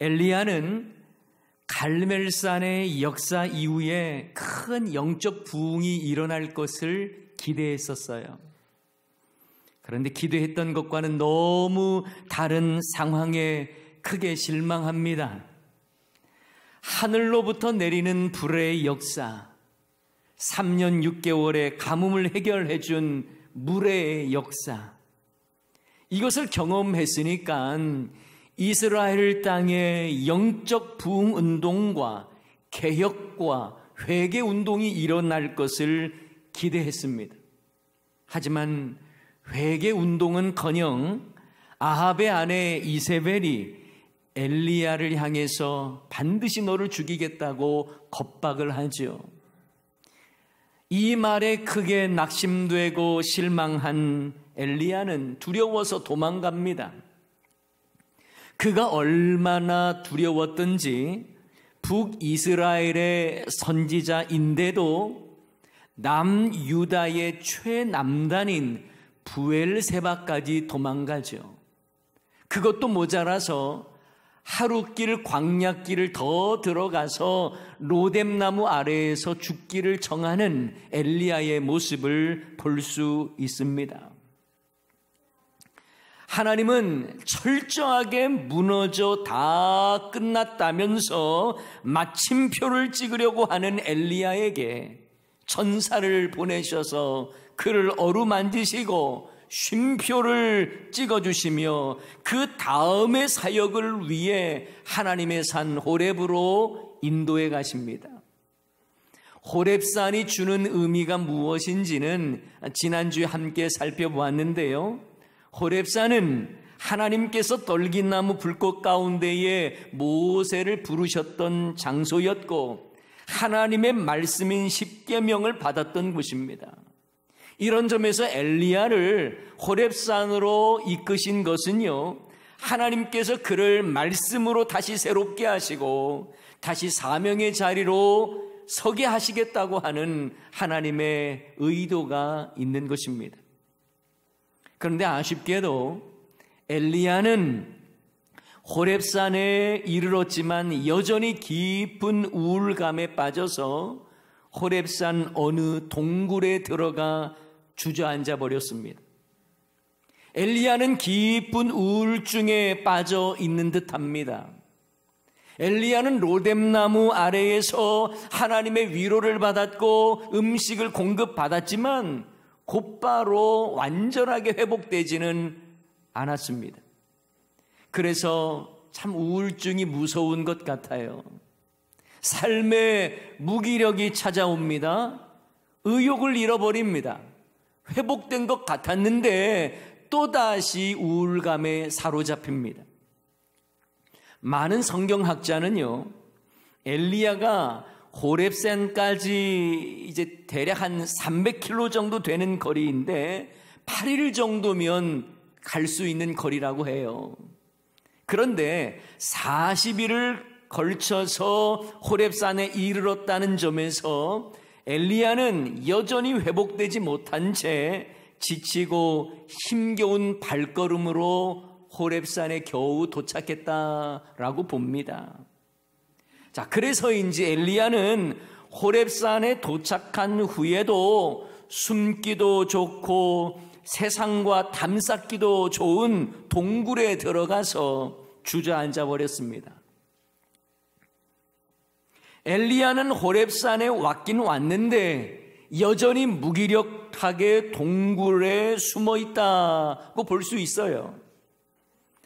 엘리야는 갈멜산의 역사 이후에 큰 영적 부흥이 일어날 것을 기대했었어요. 그런데 기대했던 것과는 너무 다른 상황에 크게 실망합니다. 하늘로부터 내리는 불의 역사, 3년 6개월의 가뭄을 해결해 준 물의 역사, 이것을 경험했으니까 이스라엘 땅의 영적 부흥 운동과 개혁과 회개 운동이 일어날 것을 기대했습니다. 하지만 회개 운동은커녕 아합의 아내 이세벨이 엘리야를 향해서 반드시 너를 죽이겠다고 겁박을 하지이 말에 크게 낙심되고 실망한 엘리야는 두려워서 도망갑니다. 그가 얼마나 두려웠던지 북이스라엘의 선지자인데도 남유다의 최남단인 부엘세바까지 도망가죠. 그것도 모자라서 하루길 광약길을 더 들어가서 로뎀나무 아래에서 죽기를 정하는 엘리야의 모습을 볼 수 있습니다. 하나님은 철저하게 무너져 다 끝났다면서 마침표를 찍으려고 하는 엘리야에게 천사를 보내셔서 그를 어루만지시고 쉼표를 찍어주시며 그 다음의 사역을 위해 하나님의 산 호랩으로 인도해 가십니다. 호랩산이 주는 의미가 무엇인지는 지난주에 함께 살펴보았는데요. 호랩산은 하나님께서 돌기나무 불꽃 가운데에 모세를 부르셨던 장소였고 하나님의 말씀인 십계명을 받았던 곳입니다. 이런 점에서 엘리야를 호랩산으로 이끄신 것은요. 하나님께서 그를 말씀으로 다시 새롭게 하시고 다시 사명의 자리로 서게 하시겠다고 하는 하나님의 의도가 있는 것입니다. 그런데 아쉽게도 엘리야는 호랩산에 이르렀지만 여전히 깊은 우울감에 빠져서 호랩산 어느 동굴에 들어가 주저앉아 버렸습니다. 엘리야는 깊은 우울증에 빠져 있는 듯합니다. 엘리야는 로뎀나무 아래에서 하나님의 위로를 받았고 음식을 공급받았지만 곧바로 완전하게 회복되지는 않았습니다. 그래서 참 우울증이 무서운 것 같아요. 삶의 무기력이 찾아옵니다. 의욕을 잃어버립니다. 회복된 것 같았는데 또다시 우울감에 사로잡힙니다. 많은 성경학자는요. 엘리야가 고랩산까지 이제 대략 한 300km 정도 되는 거리인데 8일 정도면 갈 수 있는 거리라고 해요. 그런데 40일을 걸쳐서 호랩산에 이르렀다는 점에서 엘리야는 여전히 회복되지 못한 채 지치고 힘겨운 발걸음으로 호랩산에 겨우 도착했다라고 봅니다. 자, 그래서인지 엘리야는 호랩산에 도착한 후에도 숨기도 좋고 세상과 담쌓기도 좋은 동굴에 들어가서 주저앉아 버렸습니다. 엘리야는 호렙산에 왔긴 왔는데 여전히 무기력하게 동굴에 숨어 있다고 볼 수 있어요.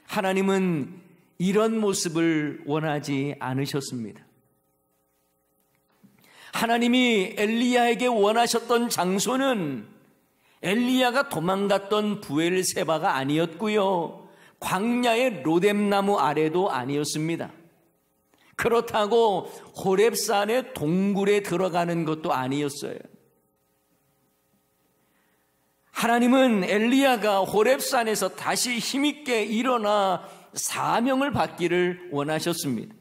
하나님은 이런 모습을 원하지 않으셨습니다. 하나님이 엘리야에게 원하셨던 장소는 엘리야가 도망갔던 부엘세바가 아니었고요. 광야의 로뎀나무 아래도 아니었습니다. 그렇다고 호랩산의 동굴에 들어가는 것도 아니었어요. 하나님은 엘리야가 호랩산에서 다시 힘있게 일어나 사명을 받기를 원하셨습니다.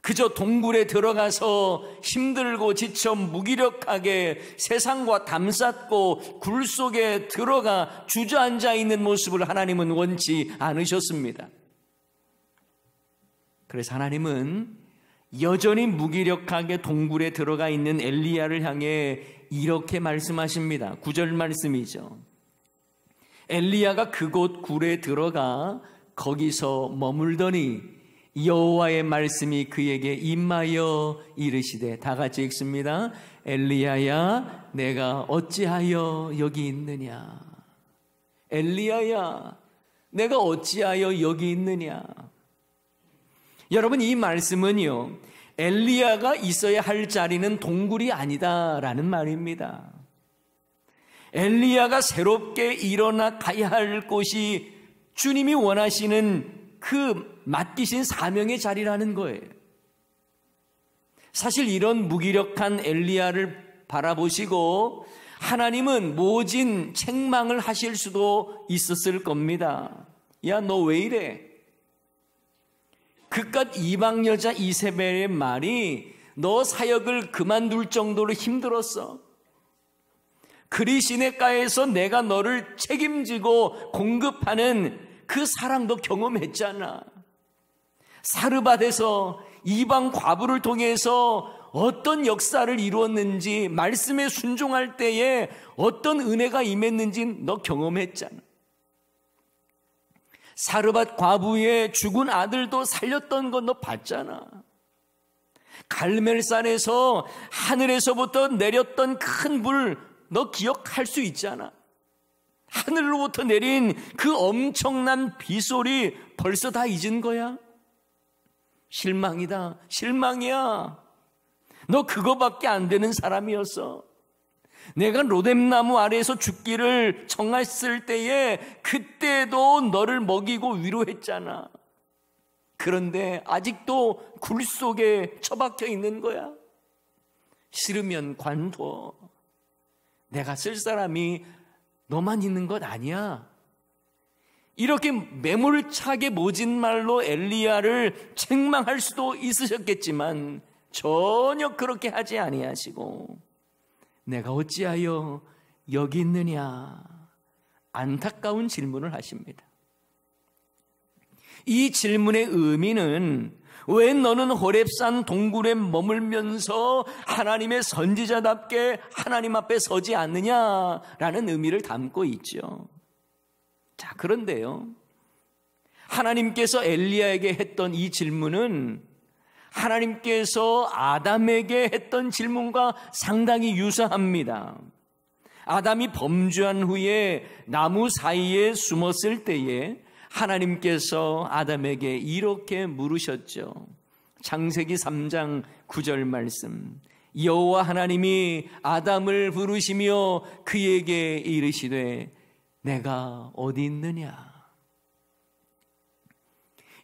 그저 동굴에 들어가서 힘들고 지쳐 무기력하게 세상과 담쌓고 굴 속에 들어가 주저앉아 있는 모습을 하나님은 원치 않으셨습니다. 그래서 하나님은 여전히 무기력하게 동굴에 들어가 있는 엘리야를 향해 이렇게 말씀하십니다. 구절 말씀이죠. 엘리야가 그곳 굴에 들어가 거기서 머물더니 여호와의 말씀이 그에게 임하여 이르시되 다 같이 읽습니다. 엘리야야 내가 어찌하여 여기 있느냐 엘리야야 내가 어찌하여 여기 있느냐 여러분 이 말씀은요 엘리야가 있어야 할 자리는 동굴이 아니다라는 말입니다. 엘리야가 새롭게 일어나 가야 할 곳이 주님이 원하시는 그 맡기신 사명의 자리라는 거예요. 사실 이런 무기력한 엘리야를 바라보시고 하나님은 모진 책망을 하실 수도 있었을 겁니다. 야, 너 왜 이래? 그깟 이방 여자 이세벨의 말이 너 사역을 그만둘 정도로 힘들었어. 그리시네가에서 내가 너를 책임지고 공급하는 그 사랑 너 경험했잖아. 사르밧에서 이방 과부를 통해서 어떤 역사를 이루었는지 말씀에 순종할 때에 어떤 은혜가 임했는지 너 경험했잖아. 사르밧 과부의 죽은 아들도 살렸던 건 너 봤잖아. 갈멜산에서 하늘에서부터 내렸던 큰 불 너 기억할 수 있잖아. 하늘로부터 내린 그 엄청난 비소리 벌써 다 잊은 거야? 실망이다. 실망이야. 너 그거밖에 안 되는 사람이었어. 내가 로뎀나무 아래에서 죽기를 정했을 때에 그때도 너를 먹이고 위로했잖아. 그런데 아직도 굴 속에 처박혀 있는 거야. 싫으면 관둬. 내가 쓸 사람이 너만 있는 것 아니야. 이렇게 매몰차게 모진 말로 엘리야를 책망할 수도 있으셨겠지만 전혀 그렇게 하지 아니하시고 내가 어찌하여 여기 있느냐 안타까운 질문을 하십니다. 이 질문의 의미는 왜 너는 호랩산 동굴에 머물면서 하나님의 선지자답게 하나님 앞에 서지 않느냐라는 의미를 담고 있죠. 자, 그런데요. 하나님께서 엘리야에게 했던 이 질문은 하나님께서 아담에게 했던 질문과 상당히 유사합니다. 아담이 범죄한 후에 나무 사이에 숨었을 때에 하나님께서 아담에게 이렇게 물으셨죠. 창세기 3장 9절 말씀. 여호와 하나님이 아담을 부르시며 그에게 이르시되 내가 어디 있느냐?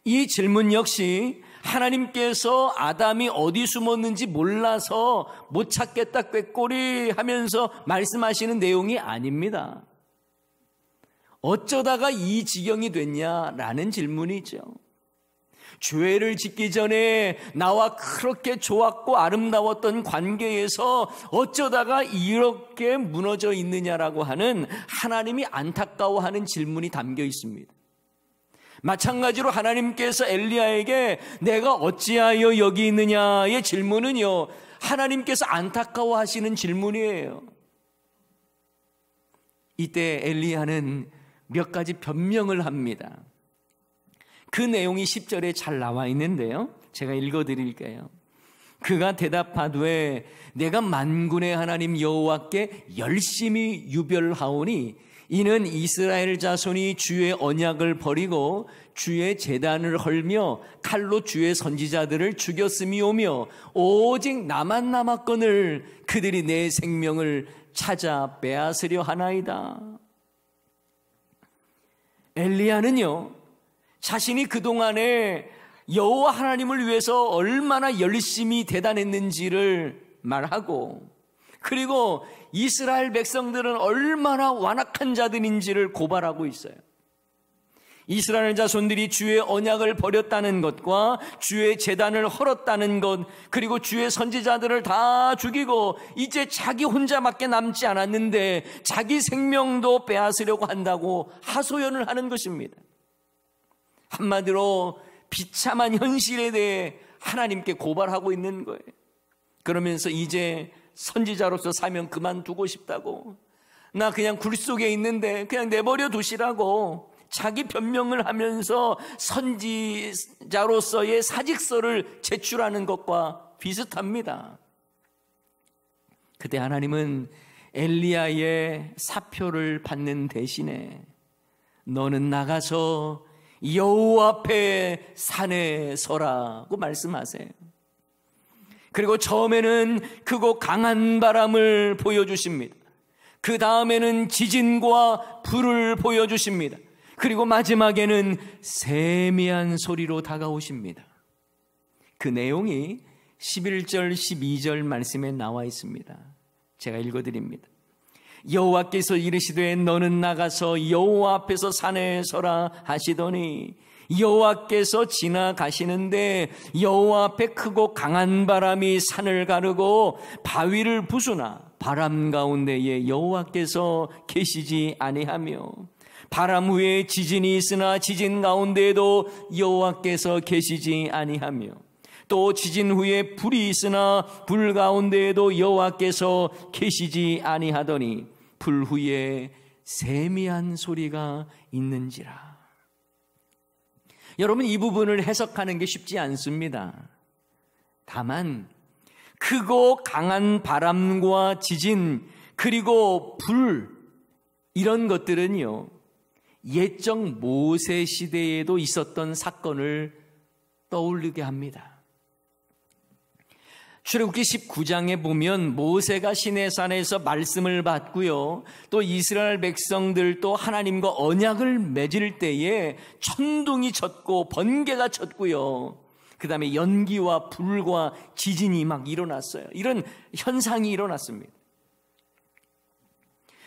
이 질문 역시 하나님께서 아담이 어디 숨었는지 몰라서 못 찾겠다 꾀꼬리 하면서 말씀하시는 내용이 아닙니다. 어쩌다가 이 지경이 됐냐라는 질문이죠. 죄를 짓기 전에 나와 그렇게 좋았고 아름다웠던 관계에서 어쩌다가 이렇게 무너져 있느냐라고 하는 하나님이 안타까워하는 질문이 담겨 있습니다. 마찬가지로 하나님께서 엘리야에게 내가 어찌하여 여기 있느냐의 질문은요. 하나님께서 안타까워하시는 질문이에요. 이때 엘리야는 몇 가지 변명을 합니다. 그 내용이 10절에 잘 나와 있는데요. 제가 읽어 드릴게요. 그가 대답하되 내가 만군의 하나님 여호와께 열심히 유별하오니 이는 이스라엘 자손이 주의 언약을 버리고 주의 재단을 헐며 칼로 주의 선지자들을 죽였음이오며 오직 나만 남았건을 그들이 내 생명을 찾아 빼앗으려 하나이다. 엘리야는요. 자신이 그동안에 여호와 하나님을 위해서 얼마나 열심히 대단했는지를 말하고 그리고 이스라엘 백성들은 얼마나 완악한 자들인지를 고발하고 있어요. 이스라엘 자손들이 주의 언약을 버렸다는 것과 주의 재단을 헐었다는 것 그리고 주의 선지자들을 다 죽이고 이제 자기 혼자밖에 남지 않았는데 자기 생명도 빼앗으려고 한다고 하소연을 하는 것입니다. 한마디로 비참한 현실에 대해 하나님께 고발하고 있는 거예요. 그러면서 이제 선지자로서 사명 그만두고 싶다고 나 그냥 굴 속에 있는데 그냥 내버려 두시라고 자기 변명을 하면서 선지자로서의 사직서를 제출하는 것과 비슷합니다. 그때 하나님은 엘리야의 사표를 받는 대신에 너는 나가서 여호 앞에 산에 서라고 말씀하세요. 그리고 처음에는 크고 강한 바람을 보여주십니다. 그 다음에는 지진과 불을 보여주십니다. 그리고 마지막에는 세미한 소리로 다가오십니다. 그 내용이 11절, 12절 말씀에 나와 있습니다. 제가 읽어드립니다. 여호와께서 이르시되 너는 나가서 여호와 앞에서 산에 서라 하시더니 여호와께서 지나가시는데 여호와 앞에 크고 강한 바람이 산을 가르고 바위를 부수나 바람 가운데에 여호와께서 계시지 아니하며 바람 후에 지진이 있으나 지진 가운데에도 여호와께서 계시지 아니하며 또 지진 후에 불이 있으나 불 가운데에도 여호와께서 계시지 아니하더니 불 후에 세미한 소리가 있는지라. 여러분 이 부분을 해석하는 게 쉽지 않습니다. 다만 크고 강한 바람과 지진 그리고 불 이런 것들은요. 예적 모세 시대에도 있었던 사건을 떠올리게 합니다. 출애굽기 19장에 보면 모세가 시내산에서 말씀을 받고요. 또 이스라엘 백성들도 하나님과 언약을 맺을 때에 천둥이 쳤고 번개가 쳤고요. 그다음에 연기와 불과 지진이 막 일어났어요. 이런 현상이 일어났습니다.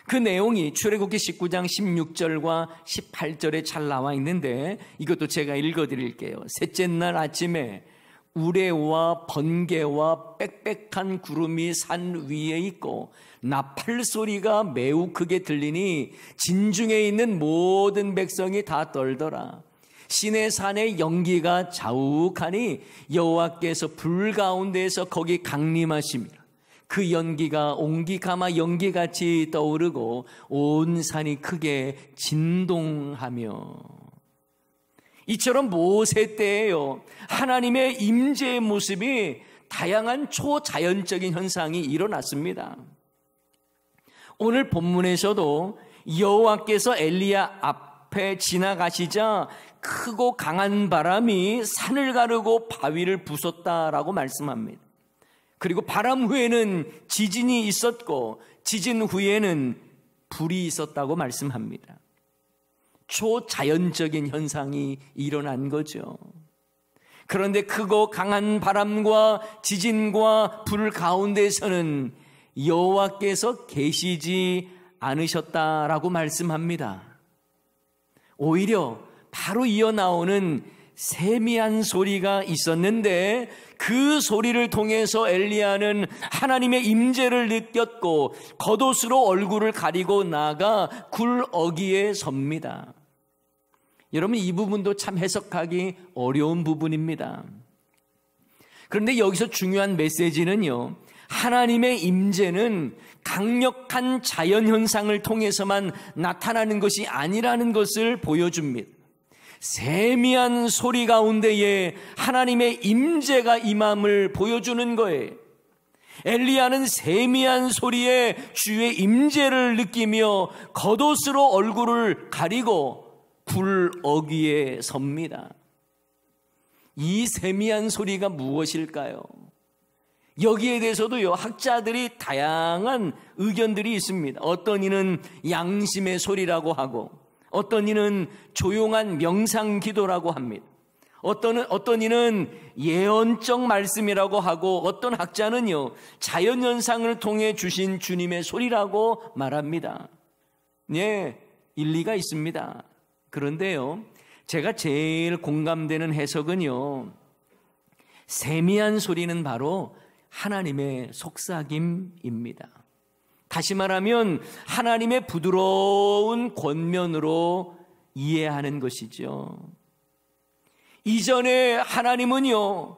그 내용이 출애굽기 19장 16절과 18절에 잘 나와 있는데 이것도 제가 읽어 드릴게요. 셋째 날 아침에 우레와 번개와 빽빽한 구름이 산 위에 있고 나팔 소리가 매우 크게 들리니 진중에 있는 모든 백성이 다 떨더라. 시내 산의 연기가 자욱하니 여호와께서 불 가운데에서 거기 강림하심이라. 그 연기가 옹기가마 연기같이 떠오르고 온 산이 크게 진동하며 이처럼 모세 때에요. 하나님의 임재의 모습이 다양한 초자연적인 현상이 일어났습니다. 오늘 본문에서도 여호와께서 엘리야 앞에 지나가시자 크고 강한 바람이 산을 가르고 바위를 부쉈다라고 말씀합니다. 그리고 바람 후에는 지진이 있었고 지진 후에는 불이 있었다고 말씀합니다. 초자연적인 현상이 일어난 거죠. 그런데 크고 강한 바람과 지진과 불 가운데서는 여호와께서 계시지 않으셨다라고 말씀합니다. 오히려 바로 이어 나오는 세미한 소리가 있었는데 그 소리를 통해서 엘리야는 하나님의 임재를 느꼈고 겉옷으로 얼굴을 가리고 나가 굴 어기에 섭니다. 여러분 이 부분도 참 해석하기 어려운 부분입니다. 그런데 여기서 중요한 메시지는요. 하나님의 임재는 강력한 자연 현상을 통해서만 나타나는 것이 아니라는 것을 보여줍니다. 세미한 소리 가운데에 하나님의 임재가 임함을 보여주는 거예요. 엘리야는 세미한 소리에 주의 임재를 느끼며 겉옷으로 얼굴을 가리고 굴 어귀에 섭니다. 이 세미한 소리가 무엇일까요? 여기에 대해서도요, 학자들이 다양한 의견들이 있습니다. 어떤 이는 양심의 소리라고 하고, 어떤 이는 조용한 명상 기도라고 합니다. 어떤, 어떤 이는 예언적 말씀이라고 하고 어떤 학자는요, 자연현상을 통해 주신 주님의 소리라고 말합니다. 예, 일리가 있습니다. 그런데요, 제가 제일 공감되는 해석은요, 세미한 소리는 바로 하나님의 속삭임입니다. 다시 말하면 하나님의 부드러운 권면으로 이해하는 것이죠. 이전에 하나님은요,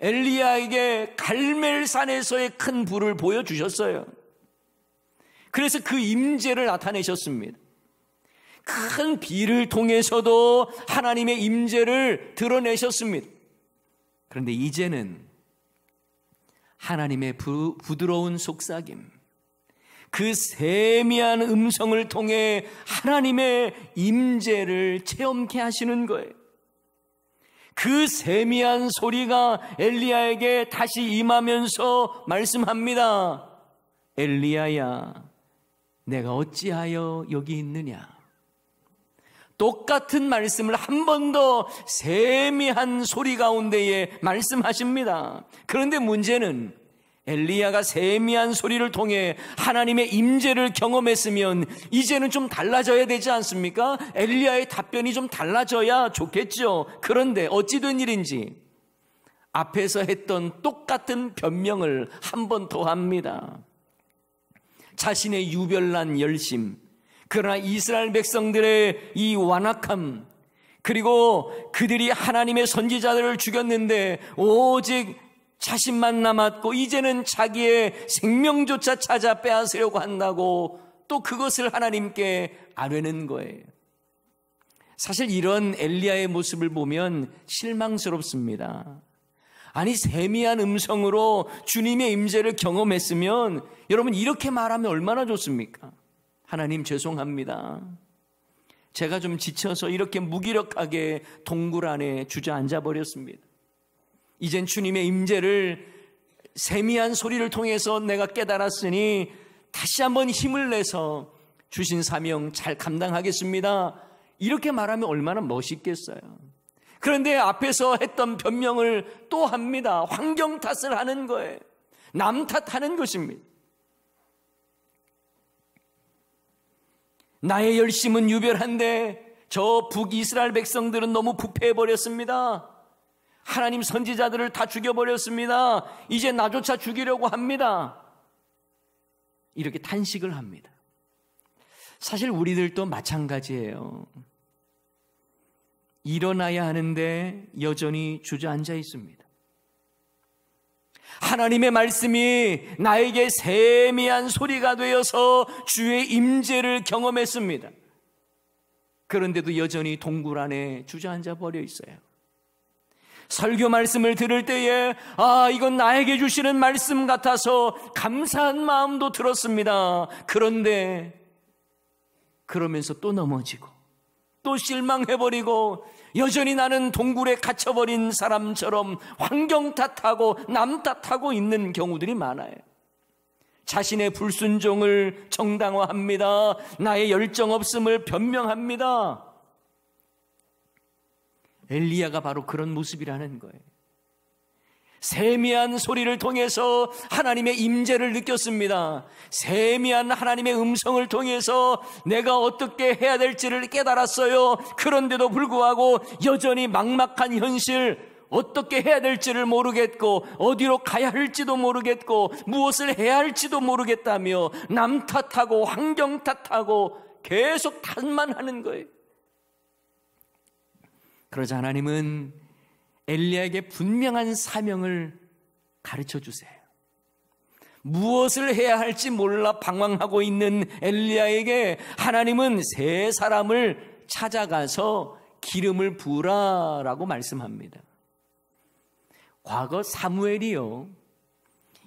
엘리야에게 갈멜산에서의 큰 불을 보여주셨어요. 그래서 그 임재를 나타내셨습니다. 큰 비를 통해서도 하나님의 임재를 드러내셨습니다. 그런데 이제는 하나님의 부, 부드러운 속삭임, 그 세미한 음성을 통해 하나님의 임재를 체험케 하시는 거예요. 그 세미한 소리가 엘리야에게 다시 임하면서 말씀합니다. 엘리야야, 내가 어찌하여 여기 있느냐? 똑같은 말씀을 한 번 더 세미한 소리 가운데에 말씀하십니다. 그런데 문제는 엘리야가 세미한 소리를 통해 하나님의 임재를 경험했으면 이제는 좀 달라져야 되지 않습니까? 엘리야의 답변이 좀 달라져야 좋겠죠. 그런데 어찌 된 일인지 앞에서 했던 똑같은 변명을 한 번 더 합니다. 자신의 유별난 열심, 그러나 이스라엘 백성들의 이 완악함, 그리고 그들이 하나님의 선지자들을 죽였는데 오직 자신만 남았고 이제는 자기의 생명조차 찾아 빼앗으려고 한다고 또 그것을 하나님께 아뢰는 거예요. 사실 이런 엘리야의 모습을 보면 실망스럽습니다. 아니 세미한 음성으로 주님의 임재를 경험했으면 여러분 이렇게 말하면 얼마나 좋습니까? 하나님 죄송합니다. 제가 좀 지쳐서 이렇게 무기력하게 동굴 안에 주저앉아 버렸습니다. 이젠 주님의 임재를 세미한 소리를 통해서 내가 깨달았으니 다시 한번 힘을 내서 주신 사명 잘 감당하겠습니다. 이렇게 말하면 얼마나 멋있겠어요. 그런데 앞에서 했던 변명을 또 합니다. 환경 탓을 하는 거예요. 남 탓하는 것입니다. 나의 열심은 유별한데 저 북이스라엘 백성들은 너무 부패해버렸습니다. 하나님 선지자들을 다 죽여버렸습니다. 이제 나조차 죽이려고 합니다. 이렇게 탄식을 합니다. 사실 우리들도 마찬가지예요. 일어나야 하는데 여전히 주저앉아 있습니다. 하나님의 말씀이 나에게 세미한 소리가 되어서 주의 임재를 경험했습니다. 그런데도 여전히 동굴 안에 주저앉아 버려 있어요. 설교 말씀을 들을 때에 아 이건 나에게 주시는 말씀 같아서 감사한 마음도 들었습니다. 그런데 그러면서 또 넘어지고 또 실망해버리고 여전히 나는 동굴에 갇혀버린 사람처럼 환경 탓하고 남 탓하고 있는 경우들이 많아요. 자신의 불순종을 정당화합니다. 나의 열정 없음을 변명합니다. 엘리야가 바로 그런 모습이라는 거예요. 세미한 소리를 통해서 하나님의 임재를 느꼈습니다. 세미한 하나님의 음성을 통해서 내가 어떻게 해야 될지를 깨달았어요. 그런데도 불구하고 여전히 막막한 현실, 어떻게 해야 될지를 모르겠고 어디로 가야 할지도 모르겠고 무엇을 해야 할지도 모르겠다며 남 탓하고 환경 탓하고 계속 탓만 하는 거예요. 그러자 하나님은 엘리야에게 분명한 사명을 가르쳐 주세요. 무엇을 해야 할지 몰라 방황하고 있는 엘리야에게 하나님은 세 사람을 찾아가서 기름을 부라라고 말씀합니다. 과거 사무엘이요.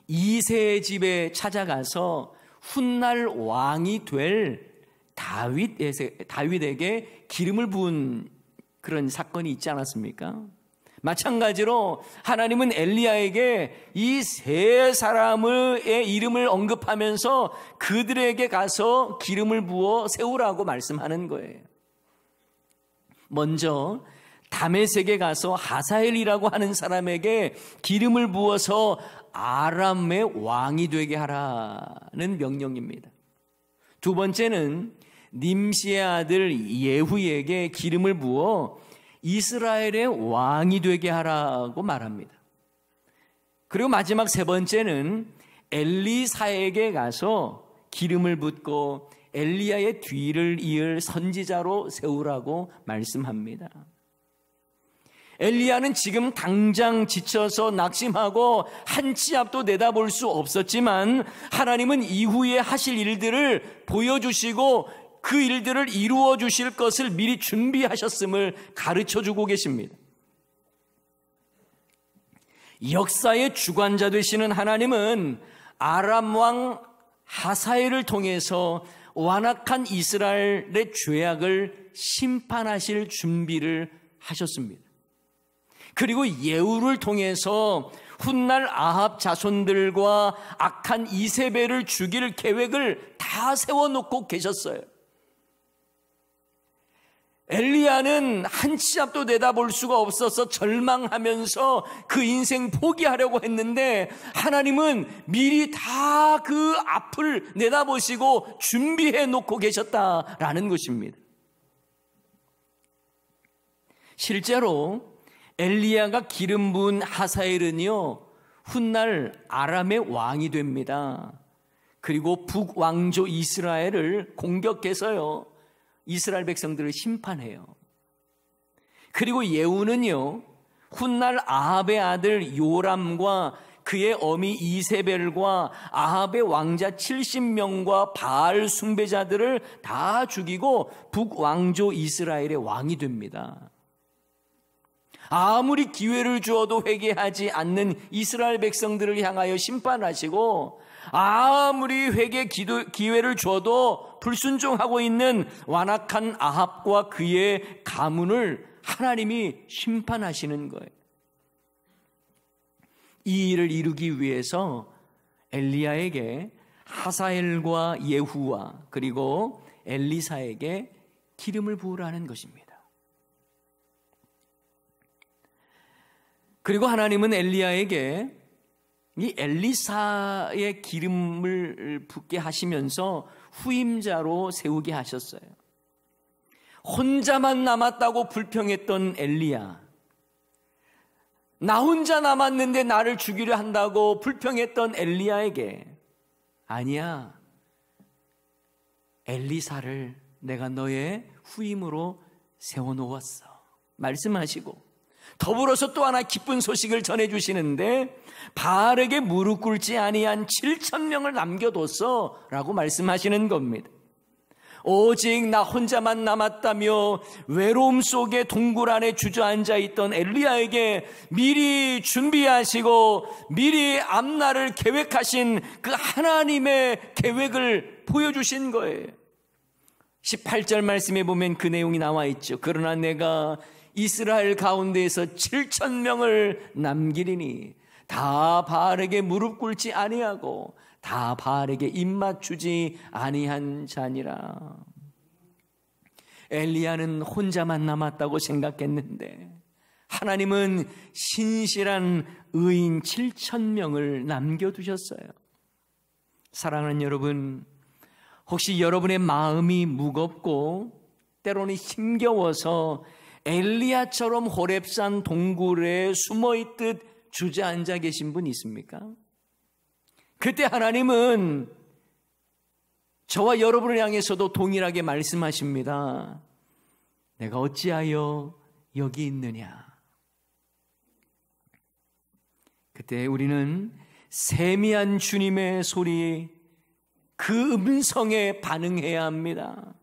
이세 집에 찾아가서 훗날 왕이 될 다윗에게 기름을 부은 그런 사건이 있지 않았습니까? 마찬가지로 하나님은 엘리야에게 이 세 사람의 이름을 언급하면서 그들에게 가서 기름을 부어 세우라고 말씀하는 거예요. 먼저 담에색에 가서 하사엘이라고 하는 사람에게 기름을 부어서 아람의 왕이 되게 하라는 명령입니다. 두 번째는 님시의 아들 예후에게 기름을 부어 이스라엘의 왕이 되게 하라고 말합니다. 그리고 마지막 세 번째는 엘리사에게 가서 기름을 붓고 엘리야의 뒤를 이을 선지자로 세우라고 말씀합니다. 엘리야는 지금 당장 지쳐서 낙심하고 한 치 앞도 내다볼 수 없었지만 하나님은 이후에 하실 일들을 보여주시고 그 일들을 이루어 주실 것을 미리 준비하셨음을 가르쳐 주고 계십니다. 역사의 주관자 되시는 하나님은 아람 왕 하사엘을 통해서 완악한 이스라엘의 죄악을 심판하실 준비를 하셨습니다. 그리고 예우를 통해서 훗날 아합 자손들과 악한 이세벨을 죽일 계획을 다 세워놓고 계셨어요. 엘리야는 한 치 앞도 내다볼 수가 없어서 절망하면서 그 인생 포기하려고 했는데 하나님은 미리 다 그 앞을 내다보시고 준비해 놓고 계셨다라는 것입니다. 실제로 엘리야가 기름 부은 하사엘은요. 훗날 아람의 왕이 됩니다. 그리고 북왕조 이스라엘을 공격해서요. 이스라엘 백성들을 심판해요. 그리고 예후는요. 훗날 아합의 아들 요람과 그의 어미 이세벨과 아합의 왕자 70명과 바알 숭배자들을 다 죽이고 북왕조 이스라엘의 왕이 됩니다. 아무리 기회를 주어도 회개하지 않는 이스라엘 백성들을 향하여 심판하시고 아무리 회개 기도, 기회를 줘도 불순종하고 있는 완악한 아합과 그의 가문을 하나님이 심판하시는 거예요. 이 일을 이루기 위해서 엘리야에게 하사엘과 예후와 그리고 엘리사에게 기름을 부으라는 것입니다. 그리고 하나님은 엘리야에게 이 엘리사의 기름을 붓게 하시면서 후임자로 세우게 하셨어요. 혼자만 남았다고 불평했던 엘리야. 나 혼자 남았는데 나를 죽이려 한다고 불평했던 엘리야에게 아니야. 엘리사를 내가 너의 후임으로 세워 놓았어. 말씀하시고 더불어서 또 하나 기쁜 소식을 전해 주시는데 바알에게 무릎 꿇지 아니한 7천 명을 남겨뒀어라고 말씀하시는 겁니다. 오직 나 혼자만 남았다며 외로움 속에 동굴 안에 주저앉아 있던 엘리야에게 미리 준비하시고 미리 앞날을 계획하신 그 하나님의 계획을 보여주신 거예요. 18절 말씀에 보면 그 내용이 나와 있죠. 그러나 내가 이스라엘 가운데에서 7천 명을 남기리니 다 바알에게 무릎 꿇지 아니하고 다 바알에게 입 맞추지 아니한 자니라. 엘리야는 혼자만 남았다고 생각했는데 하나님은 신실한 의인 7천 명을 남겨 두셨어요. 사랑하는 여러분, 혹시 여러분의 마음이 무겁고 때로는 힘겨워서 엘리야처럼 호랩산 동굴에 숨어 있듯 주저앉아 계신 분 있습니까? 그때 하나님은 저와 여러분을 향해서도 동일하게 말씀하십니다. 내가 어찌하여 여기 있느냐? 그때 우리는 세미한 주님의 소리, 그 음성에 반응해야 합니다.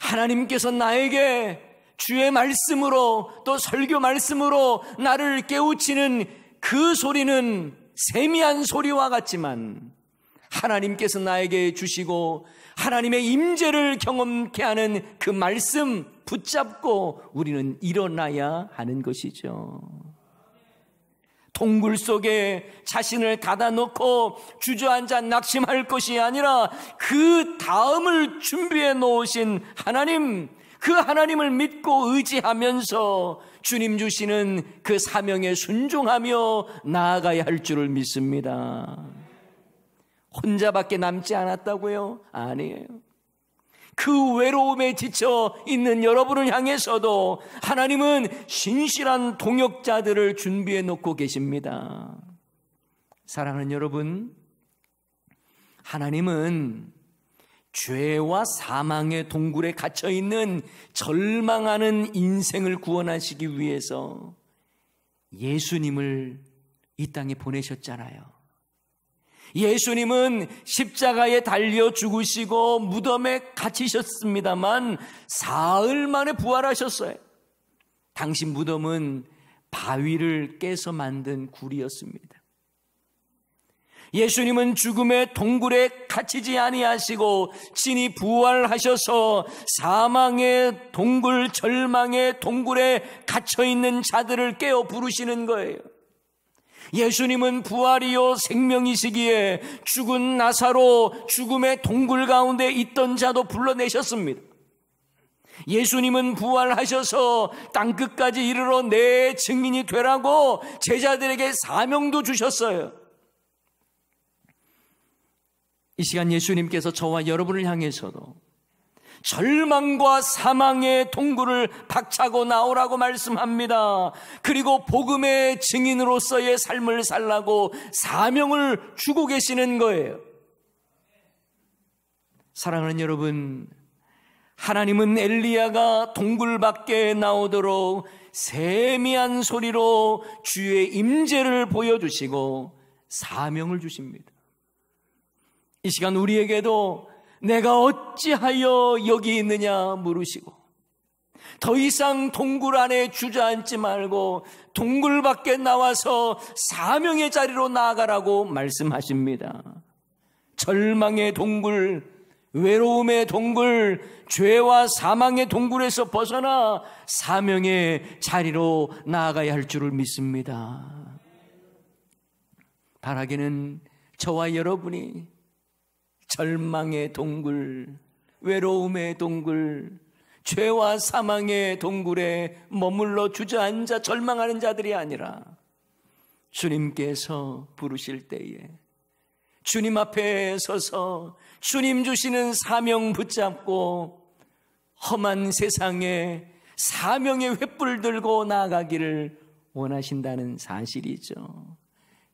하나님께서 나에게 주의 말씀으로 또 설교 말씀으로 나를 깨우치는 그 소리는 세미한 소리와 같지만 하나님께서 나에게 주시고 하나님의 임재를 경험케 하는 그 말씀 붙잡고 우리는 일어나야 하는 것이죠. 동굴 속에 자신을 가다놓고 주저앉아 낙심할 것이 아니라 그 다음을 준비해 놓으신 하나님, 그 하나님을 믿고 의지하면서 주님 주시는 그 사명에 순종하며 나아가야 할 줄을 믿습니다. 혼자밖에 남지 않았다고요? 아니에요. 그 외로움에 지쳐 있는 여러분을 향해서도 하나님은 신실한 동역자들을 준비해 놓고 계십니다. 사랑하는 여러분, 하나님은 죄와 사망의 동굴에 갇혀 있는 절망하는 인생을 구원하시기 위해서 예수님을 이 땅에 보내셨잖아요. 예수님은 십자가에 달려 죽으시고 무덤에 갇히셨습니다만 사흘 만에 부활하셨어요. 당신 무덤은 바위를 깨서 만든 굴이었습니다. 예수님은 죽음의 동굴에 갇히지 아니하시고 진히 부활하셔서 사망의 동굴, 절망의 동굴에 갇혀 있는 자들을 깨어 부르시는 거예요. 예수님은 부활이요 생명이시기에 죽은 나사로 죽음의 동굴 가운데 있던 자도 불러내셨습니다. 예수님은 부활하셔서 땅 끝까지 이르러 내 증인이 되라고 제자들에게 사명도 주셨어요. 이 시간 예수님께서 저와 여러분을 향해서도 절망과 사망의 통구를 박차고 나오라고 말씀합니다. 그리고 복음의 증인으로서의 삶을 살라고 사명을 주고 계시는 거예요. 사랑하는 여러분, 하나님은 엘리야가 동굴 밖에 나오도록 세미한 소리로 주의 임재를 보여주시고 사명을 주십니다. 이 시간 우리에게도 내가 어찌하여 여기 있느냐 물으시고 더 이상 동굴 안에 주저앉지 말고 동굴 밖에 나와서 사명의 자리로 나아가라고 말씀하십니다. 절망의 동굴, 외로움의 동굴, 죄와 사망의 동굴에서 벗어나 사명의 자리로 나아가야 할 줄을 믿습니다. 바라기는 저와 여러분이 절망의 동굴, 외로움의 동굴, 죄와 사망의 동굴에 머물러 주저앉아 절망하는 자들이 아니라 주님께서 부르실 때에 주님 앞에 서서 주님 주시는 사명 붙잡고 험한 세상에 사명의 횃불 들고 나아가기를 원하신다는 사실이죠.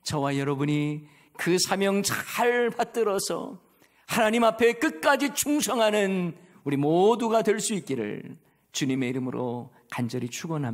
저와 여러분이 그 사명 잘 받들어서 하나님 앞에 끝까지 충성하는 우리 모두가 될 수 있기를 주님의 이름으로 간절히 축원합니다.